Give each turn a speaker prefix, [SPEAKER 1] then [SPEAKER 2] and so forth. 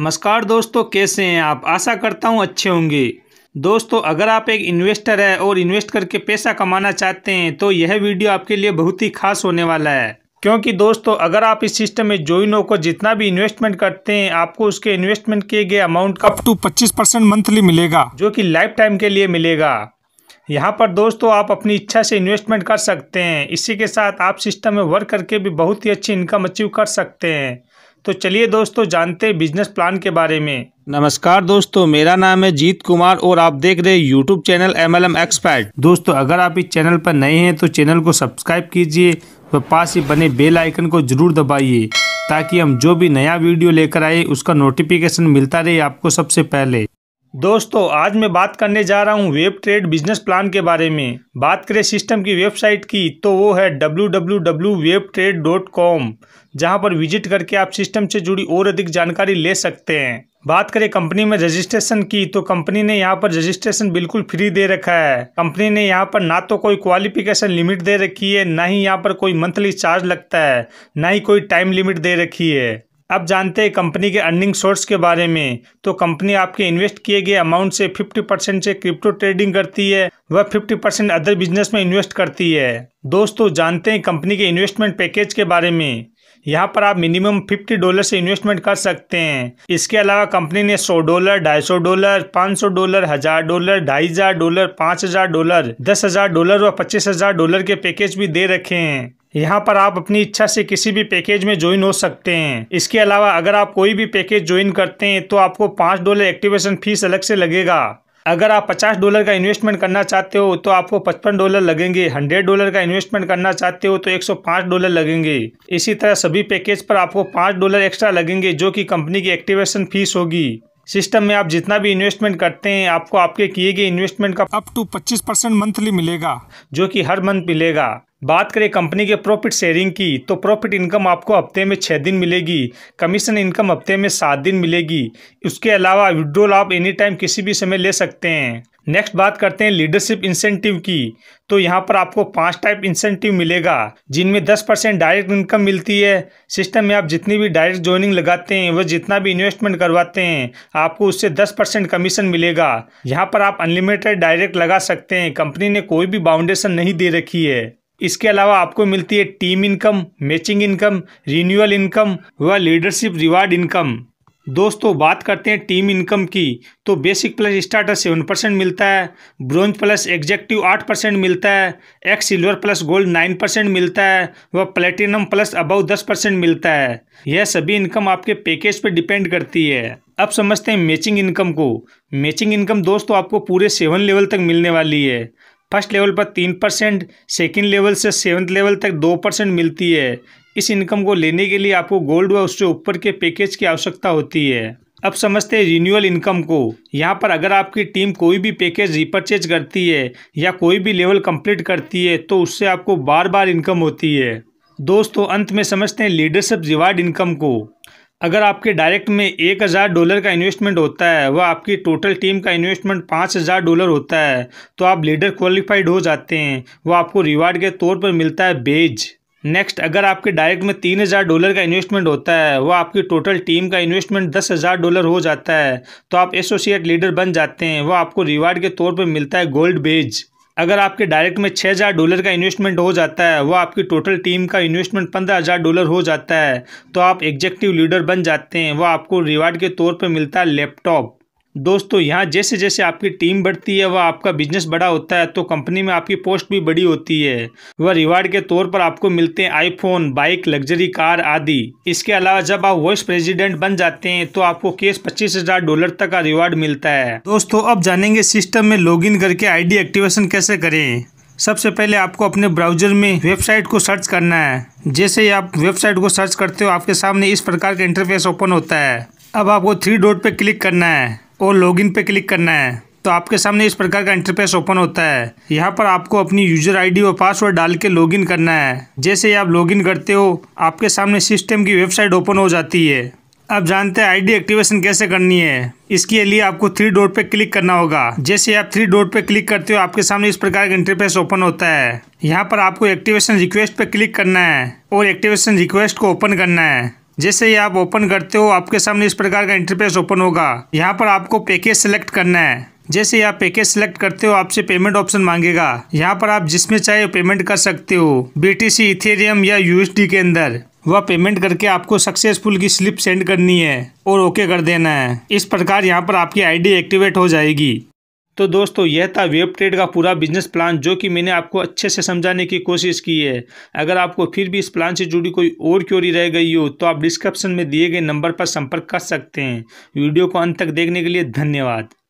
[SPEAKER 1] नमस्कार दोस्तों कैसे हैं आप आशा करता हूं अच्छे होंगे दोस्तों अगर आप एक इन्वेस्टर है और इन्वेस्ट करके पैसा कमाना चाहते हैं तो यह वीडियो आपके लिए बहुत ही खास होने वाला है क्योंकि दोस्तों अगर आप इस सिस्टम में ज्वाइन होकर जितना भी इन्वेस्टमेंट करते हैं आपको उसके इन्वेस्टमेंट किए गए अमाउंट का अप टू 25 परसेंट मंथली मिलेगा जो कि लाइफ टाइम के लिए मिलेगा यहाँ पर दोस्तों आप अपनी इच्छा से इन्वेस्टमेंट कर सकते हैं इसी के साथ आप सिस्टम में वर्क करके भी बहुत ही अच्छी इनकम अचीव कर सकते हैं तो चलिए दोस्तों जानते हैं बिजनेस प्लान के बारे में नमस्कार दोस्तों मेरा नाम है जीत कुमार और आप देख रहे हैं YouTube channel M L M expert दोस्तों अगर आप इस चैनल पर नए हैं तो चैनल को सब्सक्राइब कीजिए व पास ही बने बेल आइकन को जरूर दबाइए ताकि हम जो भी नया वीडियो लेकर आए उसका नोटिफिकेशन मिलता रहे आपको सबसे पहले दोस्तों आज मैं बात करने जा रहा हूं वेब ट्रेड बिजनेस प्लान के बारे में बात करें सिस्टम की वेबसाइट की तो वो है कॉम जहां पर विजिट करके आप सिस्टम से जुड़ी और अधिक जानकारी ले सकते हैं बात करें कंपनी में रजिस्ट्रेशन की तो कंपनी ने यहाँ पर रजिस्ट्रेशन बिल्कुल फ्री दे रखा है कंपनी ने यहाँ पर ना तो कोई क्वालिफिकेशन लिमिट दे रखी है ना ही यहाँ पर कोई मंथली चार्ज लगता है ना ही कोई टाइम लिमिट दे रखी है अब जानते हैं कंपनी के अर्निंग सोर्स के बारे में तो कंपनी आपके इन्वेस्ट किए गए अमाउंट से 50 परसेंट से क्रिप्टो ट्रेडिंग करती है वह 50 परसेंट अदर बिजनेस में इन्वेस्ट करती है दोस्तों जानते हैं कंपनी के इन्वेस्टमेंट पैकेज के बारे में यहाँ पर आप मिनिमम फिफ्टी डॉलर से इन्वेस्टमेंट कर सकते हैं इसके अलावा कंपनी ने सौ डॉलर ढाई सौ डॉलर पाँच सौ डॉलर हजार डॉलर ढाई हजार डॉलर पाँच हजार डॉलर दस हजार डॉलर व पच्चीस हजार डॉलर के पैकेज भी दे रखे हैं यहाँ पर आप अपनी इच्छा से किसी भी पैकेज में ज्वाइन हो सकते हैं इसके अलावा अगर आप कोई भी पैकेज ज्वाइन करते हैं तो आपको पाँच डॉलर एक्टिवेशन फीस अलग से लगेगा अगर आप 50 डॉलर का इन्वेस्टमेंट करना चाहते हो तो आपको 55 डॉलर लगेंगे 100 डॉलर का इन्वेस्टमेंट करना चाहते हो तो 105 डॉलर लगेंगे इसी तरह सभी पैकेज पर आपको 5 डॉलर एक्स्ट्रा लगेंगे जो कि कंपनी की एक्टिवेशन फीस होगी सिस्टम में आप जितना भी इन्वेस्टमेंट करते हैं आपको आपके किए गए इन्वेस्टमेंट का अप टू 25 परसेंट मंथली मिलेगा जो कि हर मंथ मिलेगा बात करें कंपनी के प्रॉफिट शेयरिंग की तो प्रॉफिट इनकम आपको हफ्ते में छः दिन मिलेगी कमीशन इनकम हफ्ते में सात दिन मिलेगी उसके अलावा विड्रोल आप एनी टाइम किसी भी समय ले सकते हैं नेक्स्ट बात करते हैं लीडरशिप इंसेंटिव की तो यहाँ पर आपको पांच टाइप इंसेंटिव मिलेगा जिनमें दस परसेंट डायरेक्ट इनकम मिलती है सिस्टम में आप जितनी भी डायरेक्ट ज्वाइनिंग लगाते हैं वह जितना भी इन्वेस्टमेंट करवाते हैं आपको उससे दस परसेंट कमीशन मिलेगा यहाँ पर आप अनलिमिटेड डायरेक्ट लगा सकते हैं कंपनी ने कोई भी बाउंडेशन नहीं दे रखी है इसके अलावा आपको मिलती है team income matching income renewal income व लीडरशिप रिवार्ड इनकम दोस्तों बात करते हैं टीम इनकम की तो basic plus starter seven percent मिलता है ब्रॉन्ज प्लस एग्जेक्टिव आठ परसेंट मिलता है X silver plus gold nine percent मिलता है व प्लेटिनम प्लस अबव दस परसेंट मिलता है यह सभी इनकम आपके पैकेज पर डिपेंड करती है अब समझते हैं मैचिंग इनकम को मैचिंग इनकम दोस्तों आपको पूरे सेवन लेवल तक मिलने वाली है फर्स्ट लेवल पर तीन परसेंट सेकेंड लेवल से सेवन्थ लेवल तक दो परसेंट मिलती है इस इनकम को लेने के लिए आपको गोल्ड व उससे ऊपर के पैकेज की आवश्यकता होती है अब समझते हैं रिन्यूअल इनकम को यहाँ पर अगर आपकी टीम कोई भी पैकेज रिपर्चेज करती है या कोई भी लेवल कंप्लीट करती है तो उससे आपको बार बार इनकम होती है दोस्तों अंत में समझते हैं लीडरशिप रिवार्ड इनकम को अगर आपके डायरेक्ट में एक हज़ार डॉलर का इन्वेस्टमेंट होता है वह आपकी टोटल टीम का इन्वेस्टमेंट पाँच हज़ार डॉलर होता है तो आप लीडर क्वालिफाइड हो जाते हैं वह आपको रिवार्ड के तौर पर मिलता है बेज नेक्स्ट अगर आपके डायरेक्ट में तीन हज़ार डॉलर का इन्वेस्टमेंट होता है वह आपकी टोटल टीम का इन्वेस्टमेंट दस हज़ार डॉलर हो जाता है तो आप एसोसिएट लीडर बन जाते हैं वह आपको रिवार्ड के तौर पर मिलता है गोल्ड बेज अगर आपके डायरेक्ट में छः हज़ार डॉलर का इन्वेस्टमेंट हो जाता है वो आपकी टोटल टीम का इन्वेस्टमेंट पंद्रह हज़ार डॉलर हो जाता है तो आप एग्जेक्टिव लीडर बन जाते हैं वह आपको रिवार्ड के तौर पर मिलता है लैपटॉप दोस्तों यहाँ जैसे जैसे आपकी टीम बढ़ती है वह आपका बिजनेस बड़ा होता है तो कंपनी में आपकी पोस्ट भी बड़ी होती है वह रिवार्ड के तौर पर आपको मिलते हैं आईफोन बाइक लग्जरी कार आदि इसके अलावा जब आप वाइस प्रेसिडेंट बन जाते हैं तो आपको केस पच्चीस हजार डॉलर तक का रिवार्ड मिलता है दोस्तों अब जानेंगे सिस्टम में लॉग करके आई एक्टिवेशन कैसे करें सबसे पहले आपको अपने ब्राउजर में वेबसाइट को सर्च करना है जैसे ही आप वेबसाइट को सर्च करते हो आपके सामने इस प्रकार का इंटरफेस ओपन होता है अब आपको थ्री डॉट पर क्लिक करना है और लॉगिन पे क्लिक करना है तो आपके सामने इस प्रकार का इंटरफेस ओपन होता है यहाँ पर आपको अपनी यूजर आईडी और पासवर्ड डाल के लॉगिन करना है जैसे ही आप लॉगिन करते हो आपके सामने सिस्टम की वेबसाइट ओपन हो जाती है अब जानते हैं आईडी एक्टिवेशन कैसे करनी है इसके लिए आपको थ्री डॉट पे क्लिक करना होगा जैसे आप थ्री डॉट पे क्लिक करते हो आपके सामने इस प्रकार का इंटरफेस ओपन होता है यहाँ पर आपको एक्टिवेशन रिक्वेस्ट पे क्लिक करना है और एक्टिवेशन रिक्वेस्ट को ओपन करना है जैसे ही आप ओपन करते हो आपके सामने इस प्रकार का इंटरफेस ओपन होगा यहाँ पर आपको पैकेज सेलेक्ट करना है जैसे आप पैकेज सेलेक्ट करते हो आपसे पेमेंट ऑप्शन मांगेगा यहाँ पर आप जिसमें चाहे पेमेंट कर सकते हो बीटीसी इथेरियम या यूएसडी के अंदर वह पेमेंट करके आपको सक्सेसफुल की स्लिप सेंड करनी है और ओके कर देना है इस प्रकार यहाँ पर आपकी आईडी एक्टिवेट हो जाएगी तो दोस्तों यह था वेब ट्रेड का पूरा बिजनेस प्लान जो कि मैंने आपको अच्छे से समझाने की कोशिश की है अगर आपको फिर भी इस प्लान से जुड़ी कोई और क्योरी रह गई हो तो आप डिस्क्रिप्शन में दिए गए नंबर पर संपर्क कर सकते हैं वीडियो को अंत तक देखने के लिए धन्यवाद